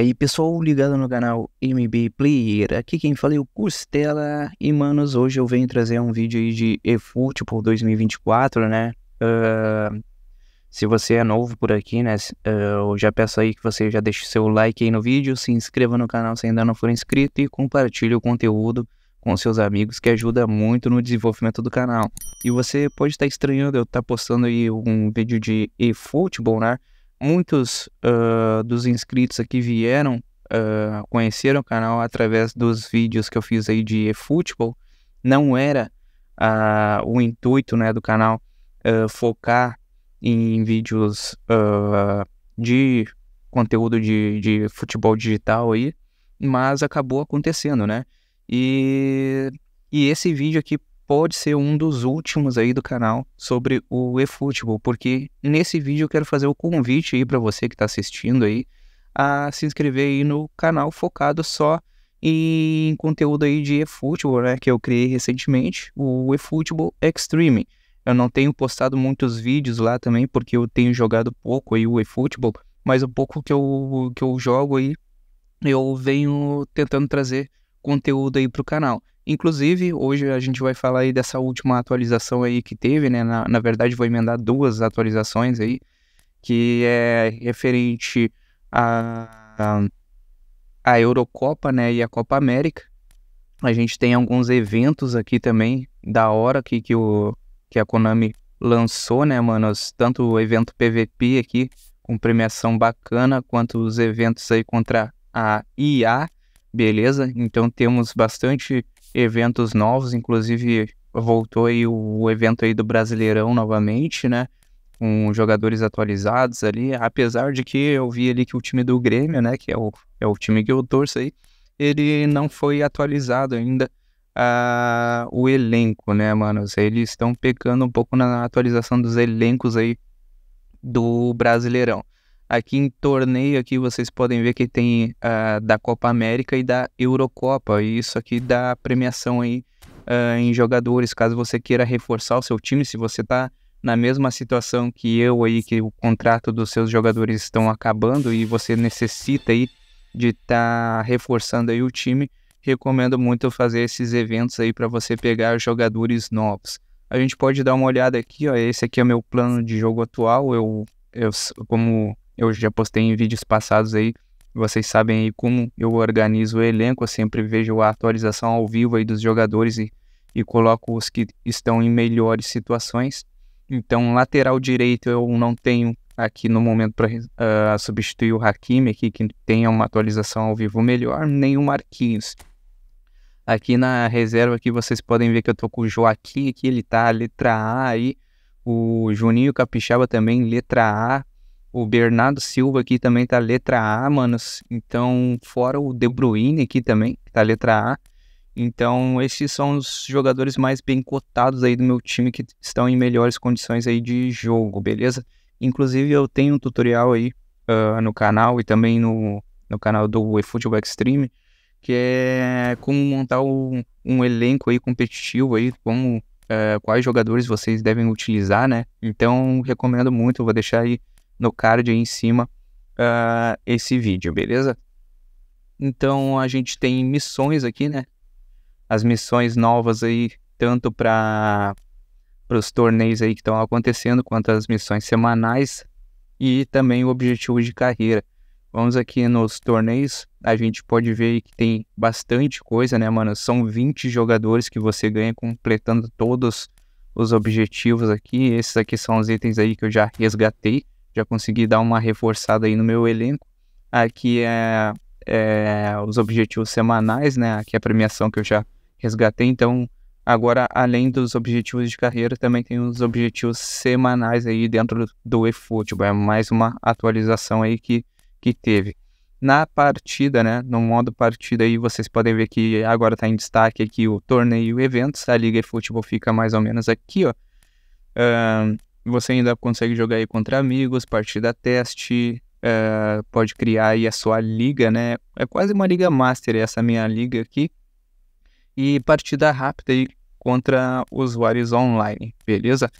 aí, pessoal ligado no canal MB Player, aqui quem fala é o Costela e manos, hoje eu venho trazer um vídeo aí de eFootball 2024, né? Uh, se você é novo por aqui, né, uh, eu já peço aí que você já deixe seu like aí no vídeo, se inscreva no canal se ainda não for inscrito e compartilhe o conteúdo com seus amigos que ajuda muito no desenvolvimento do canal. E você pode estar estranhando eu estar tá postando aí um vídeo de eFootball, né? muitos uh, dos inscritos aqui vieram, uh, conheceram o canal através dos vídeos que eu fiz aí de futebol Não era uh, o intuito né, do canal focar em vídeos de conteúdo de, de futebol digital aí, mas acabou acontecendo, né? E, e esse vídeo aqui pode ser um dos últimos aí do canal sobre o eFootball, porque nesse vídeo eu quero fazer o convite aí para você que está assistindo aí a se inscrever aí no canal focado só em conteúdo aí de eFootball, né, que eu criei recentemente, o eFootball Extreme. Eu não tenho postado muitos vídeos lá também, porque eu tenho jogado pouco aí o eFootball, mas o pouco que eu, que eu jogo aí, eu venho tentando trazer conteúdo aí para o canal. Inclusive, hoje a gente vai falar aí dessa última atualização aí que teve, né? Na, na verdade, vou emendar duas atualizações aí, que é referente à a, a, Eurocopa, né? E a Copa América. A gente tem alguns eventos aqui também, da hora que, que, o, que a Konami lançou, né, manos? Tanto o evento PVP aqui, com premiação bacana, quanto os eventos aí contra a IA, beleza? Então temos bastante eventos novos, inclusive voltou aí o evento aí do Brasileirão novamente, né? Com jogadores atualizados ali, apesar de que eu vi ali que o time do Grêmio, né, que é o, é o time que eu torço aí, ele não foi atualizado ainda uh, o elenco, né, mano? Eles estão pecando um pouco na atualização dos elencos aí do Brasileirão. Aqui em torneio, aqui vocês podem ver que tem uh, da Copa América e da Eurocopa. E isso aqui dá premiação aí, uh, em jogadores, caso você queira reforçar o seu time, se você está na mesma situação que eu aí, que o contrato dos seus jogadores estão acabando e você necessita aí de estar tá reforçando aí o time, recomendo muito fazer esses eventos aí para você pegar jogadores novos. A gente pode dar uma olhada aqui, ó, esse aqui é o meu plano de jogo atual, eu, eu como eu já postei em vídeos passados aí, vocês sabem aí como eu organizo o elenco, eu sempre vejo a atualização ao vivo aí dos jogadores e, e coloco os que estão em melhores situações. Então, lateral direito eu não tenho aqui no momento para uh, ah, substituir o Hakimi aqui, que tenha uma atualização ao vivo melhor, nem o Marquinhos. Aqui na reserva aqui vocês podem ver que eu tô com o Joaquim aqui, ele tá letra A aí, o Juninho Capixaba também letra A, o Bernardo Silva aqui também tá letra A, manos. Então, fora o De Bruyne aqui também, que tá letra A. Então, esses são os jogadores mais bem cotados aí do meu time que estão em melhores condições aí de jogo, beleza? Inclusive, eu tenho um tutorial aí uh, no canal e também no, no canal do eFootball Extreme, que é como montar um, um elenco aí competitivo aí, como uh, quais jogadores vocês devem utilizar, né? Então, recomendo muito, vou deixar aí no card aí em cima uh, esse vídeo, beleza? Então a gente tem missões aqui, né? As missões novas aí, tanto para os torneios aí que estão acontecendo, quanto as missões semanais e também o objetivo de carreira. Vamos aqui nos torneios, a gente pode ver que tem bastante coisa, né, mano? São 20 jogadores que você ganha completando todos os objetivos aqui. Esses aqui são os itens aí que eu já resgatei já consegui dar uma reforçada aí no meu elenco. Aqui é, é os objetivos semanais, né? Aqui é a premiação que eu já resgatei. Então, agora, além dos objetivos de carreira, também tem os objetivos semanais aí dentro do eFootball. É mais uma atualização aí que, que teve. Na partida, né? No modo partida aí, vocês podem ver que agora está em destaque aqui o torneio eventos. A Liga eFootball fica mais ou menos aqui, ó. Um, você ainda consegue jogar aí contra amigos, partida teste, uh, pode criar aí a sua liga, né? É quase uma liga master essa minha liga aqui. E partida rápida aí contra usuários online, beleza?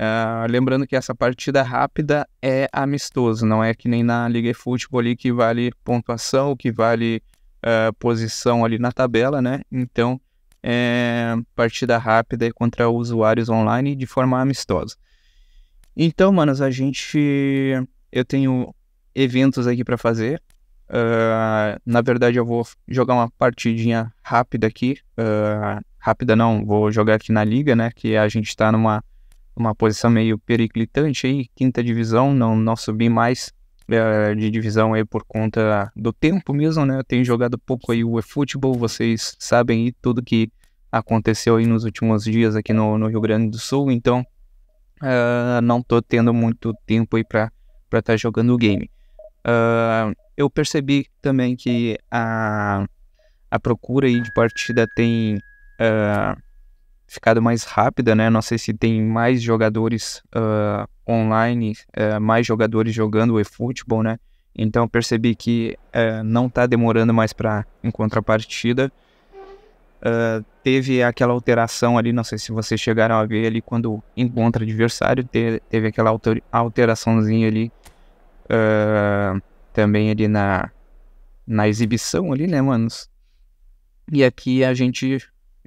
Uh, lembrando que essa partida rápida é amistoso, não é que nem na Liga Futebol ali que vale pontuação, que vale uh, posição ali na tabela, né? Então, é partida rápida contra usuários online de forma amistosa. Então, manos, a gente. Eu tenho eventos aqui para fazer. Uh, na verdade, eu vou jogar uma partidinha rápida aqui. Uh, rápida não, vou jogar aqui na liga, né? Que a gente tá numa uma posição meio periclitante aí, quinta divisão, não, não subi mais uh, de divisão aí por conta do tempo mesmo, né? Eu tenho jogado pouco aí o eFootball, vocês sabem aí tudo que aconteceu aí nos últimos dias aqui no, no Rio Grande do Sul, então uh, não tô tendo muito tempo aí para estar tá jogando o game. Uh, eu percebi também que a, a procura aí de partida tem uh, ficado mais rápida, né? Não sei se tem mais jogadores uh, online, uh, mais jogadores jogando o eFootball, né? Então percebi que uh, não está demorando mais para encontrar partida. Ah, teve aquela alteração ali, não sei se vocês chegaram a ver ali quando encontra adversário, te, teve aquela alteraçãozinha ali uh, também ali na, na exibição ali, né, manos? E aqui a gente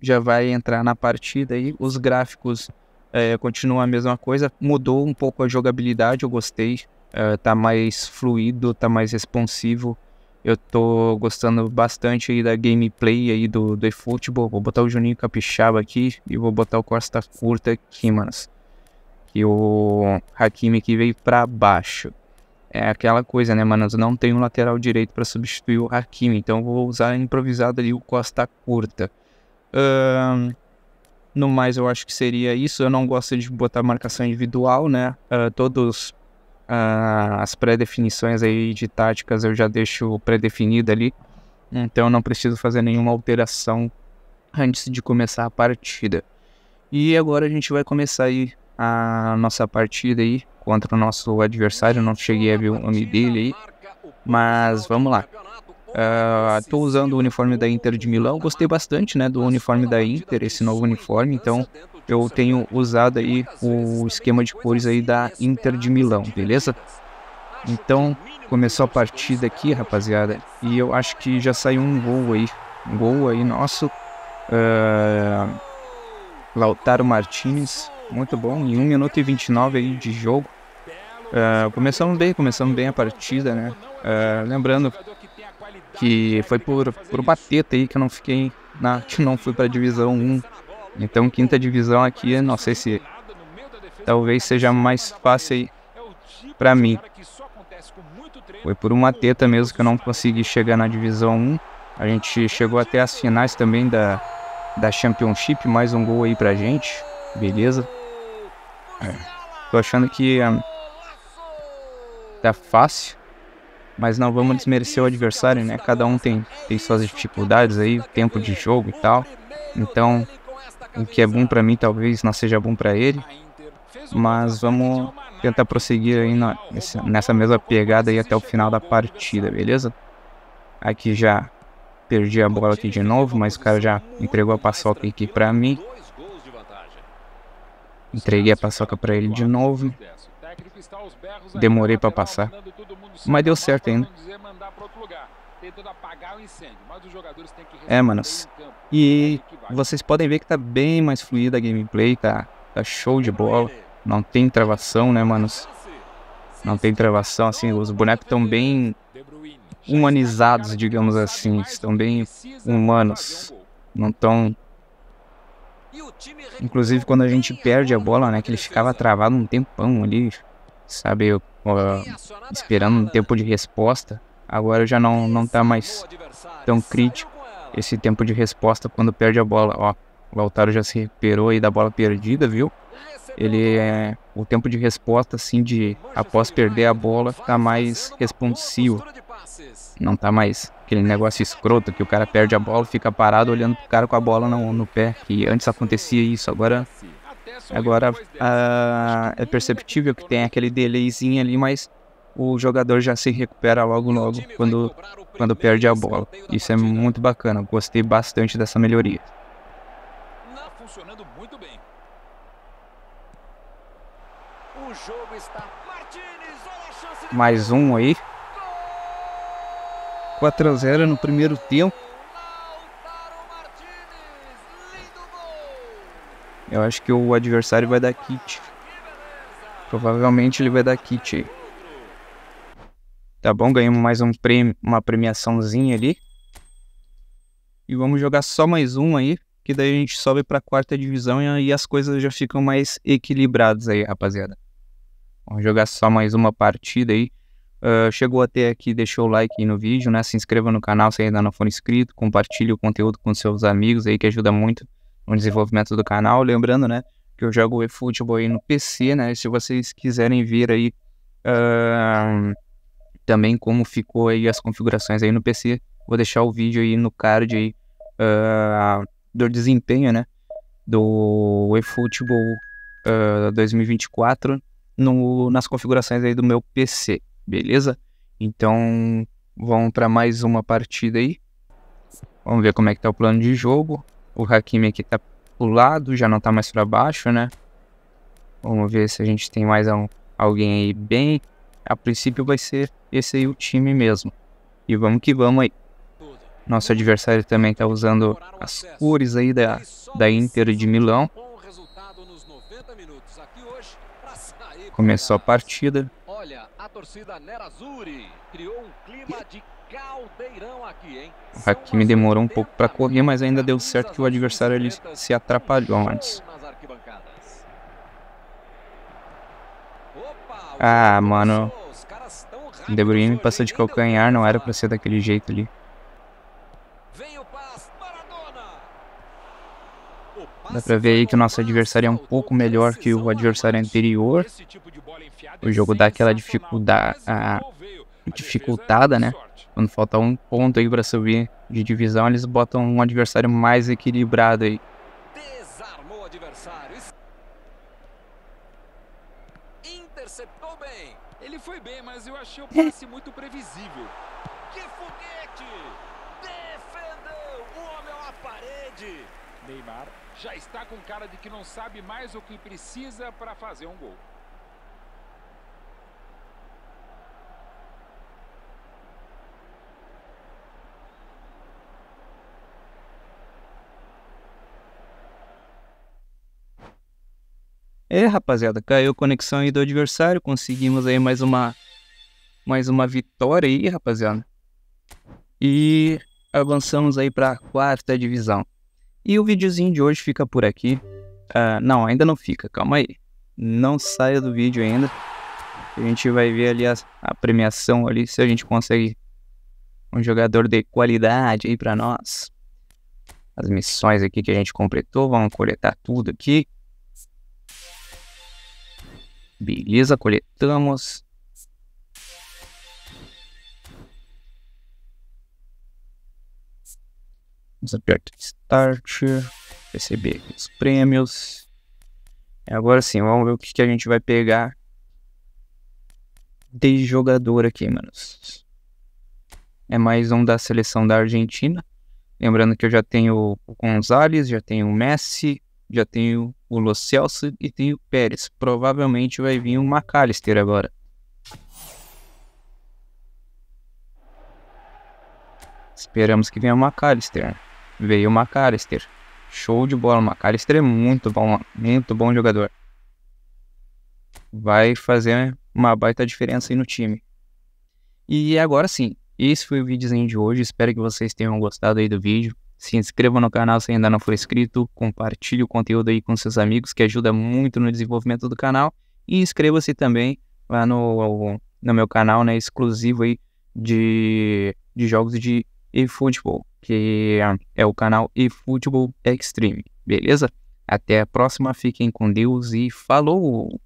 já vai entrar na partida aí, os gráficos é, continuam a mesma coisa, mudou um pouco a jogabilidade, eu gostei, uh, tá mais fluido, tá mais responsivo, eu tô gostando bastante aí da gameplay aí do, do eFootball. Vou botar o Juninho Capixaba aqui e vou botar o Costa Curta aqui, manos. Que o Hakimi que veio pra baixo. É aquela coisa, né, manos? Não tenho um lateral direito para substituir o Hakimi. Então vou usar improvisado ali o Costa Curta. Um, no mais, eu acho que seria isso. Eu não gosto de botar marcação individual, né? Uh, todos ah, as pré-definições aí de táticas eu já deixo pré-definida ali, então eu não preciso fazer nenhuma alteração antes de começar a partida. E agora a gente vai começar aí a nossa partida aí contra o nosso adversário, não cheguei a ver o nome dele aí, mas vamos lá. Estou uh, ah, usando o uniforme da Inter de Milão, gostei bastante né, do uniforme da Inter, esse novo uniforme, então eu tenho usado aí o esquema de cores aí da Inter de Milão, beleza? Então, começou a partida aqui, rapaziada, e eu acho que já saiu um gol aí, um gol aí nosso, uh, Lautaro Martinez, muito bom, em 1 minuto e 29 aí de jogo, uh, começamos bem, começamos bem a partida, né, uh, lembrando que foi por, por uma aí que eu não fiquei, na, que não fui para a divisão 1 então, quinta divisão aqui, não sei se talvez seja mais fácil para mim. Foi por uma teta mesmo que eu não consegui chegar na divisão 1. A gente chegou até as finais também da, da Championship, mais um gol aí pra gente. Beleza. É. Tô achando que um, ah, tá fácil, mas não vamos desmerecer o adversário, né? Cada um tem, tem suas dificuldades aí, tempo de jogo e tal. Então, o que é bom para mim talvez não seja bom para ele, mas vamos tentar prosseguir aí na, nessa mesma pegada aí até o final da partida, beleza? Aqui já perdi a bola aqui de novo, mas o cara já entregou a paçoca aqui para mim. Entreguei a paçoca para ele de novo. Demorei para passar, mas deu certo ainda. É, manos. E vocês podem ver que tá bem mais fluida a gameplay, tá, tá show de bola. Não tem travação, né, manos? Não tem travação, assim, os bonecos estão bem humanizados, digamos assim. Estão bem humanos. Não tão. Inclusive, quando a gente perde a bola, né? Que ele ficava travado um tempão ali, sabe? Uh, esperando um tempo de resposta. Agora já não, não tá mais tão crítico esse tempo de resposta quando perde a bola. Ó, o Lautaro já se recuperou aí da bola perdida, viu? Ele é o tempo de resposta, assim, de após perder a bola, tá mais responsivo. Não tá mais aquele negócio escroto que o cara perde a bola, fica parado olhando pro cara com a bola no, no pé. Que antes acontecia isso, agora agora ah, é perceptível que tem aquele delayzinho ali, mas o jogador já se recupera logo logo quando, quando perde a bola. Isso é muito bacana, gostei bastante dessa melhoria. Tá Mais um aí. 4 a 0 no primeiro tempo. Eu acho que o adversário vai dar kit. Provavelmente ele vai dar kit aí. Tá bom? Ganhamos mais um prêmio, uma premiaçãozinha ali. E vamos jogar só mais um aí, que daí a gente sobe pra quarta divisão e aí as coisas já ficam mais equilibradas aí, rapaziada. Vamos jogar só mais uma partida aí. Uh, chegou até aqui, deixou o like aí no vídeo, né? Se inscreva no canal se ainda não for inscrito, compartilhe o conteúdo com seus amigos aí, que ajuda muito no desenvolvimento do canal. Lembrando, né, que eu jogo eFootball aí no PC, né? se vocês quiserem vir aí... Uh também como ficou aí as configurações aí no PC. Vou deixar o vídeo aí no card aí uh, do desempenho, né? Do eFootball uh, ah, 2024 no, nas configurações aí do meu PC, beleza? Então vamos para mais uma partida aí. Vamos ver como é que tá o plano de jogo. O Hakimi aqui tá pro lado, já não tá mais para baixo, né? Vamos ver se a gente tem mais um, alguém aí bem a princípio vai ser esse aí o time mesmo. E vamos que vamos aí. Nosso adversário também está usando as cores aí da, da Inter de Milão. Começou a partida. Olha, a torcida Nerazzurri criou um clima de caldeirão aqui, hein? O Hakimi demorou um pouco para correr, mas ainda deu certo que o adversário ele se atrapalhou antes. Ah, mano. De Bruyne passou de calcanhar, não era para ser daquele jeito ali. Dá pra ver aí que o nosso adversário é um pouco melhor que o adversário anterior. Tipo o jogo dá aquela dificuldade, dificultada, é né? Quando falta um ponto aí pra subir de divisão, eles botam um adversário mais equilibrado aí. interceptou bem. Ele foi bem, mas eu achei o passe muito previsível. Que foguete! Defendeu o homem à é parede. Neymar já está com cara de que não sabe mais o que precisa para fazer um gol. É, rapaziada, caiu conexão aí do adversário, conseguimos aí mais uma mais uma vitória aí, rapaziada. E avançamos aí para a quarta divisão. E o videozinho de hoje fica por aqui. Uh, não, ainda não fica, calma aí. Não saia do vídeo ainda. A gente vai ver ali a, a premiação ali, se a gente consegue um jogador de qualidade aí para nós. As missões aqui que a gente completou, vamos coletar tudo aqui. Beleza, coletamos. Vamos apertar Start, receber os prêmios. E agora sim, vamos ver o que, que a gente vai pegar de jogador aqui, manos. É mais um da seleção da Argentina. Lembrando que eu já tenho o Gonzalez, já tenho o Messi, já tenho o Lo Celso e tenho o Pérez. Provavelmente vai vir o McAllister agora. Esperamos que venha o McAllister. Veio o McAllister. Show de bola, o McAllister é muito bom, muito bom jogador. Vai fazer uma baita diferença aí no time. E agora sim, esse foi o videozinho de hoje. Espero que vocês tenham gostado aí do vídeo. Se inscreva no canal se ainda não for inscrito, compartilhe o conteúdo aí com seus amigos, que ajuda muito no desenvolvimento do canal. E inscreva-se também lá no, no meu canal, né, exclusivo aí de, de jogos de eFootball, que é o canal eFootball Extreme, beleza? Até a próxima, fiquem com Deus e falou!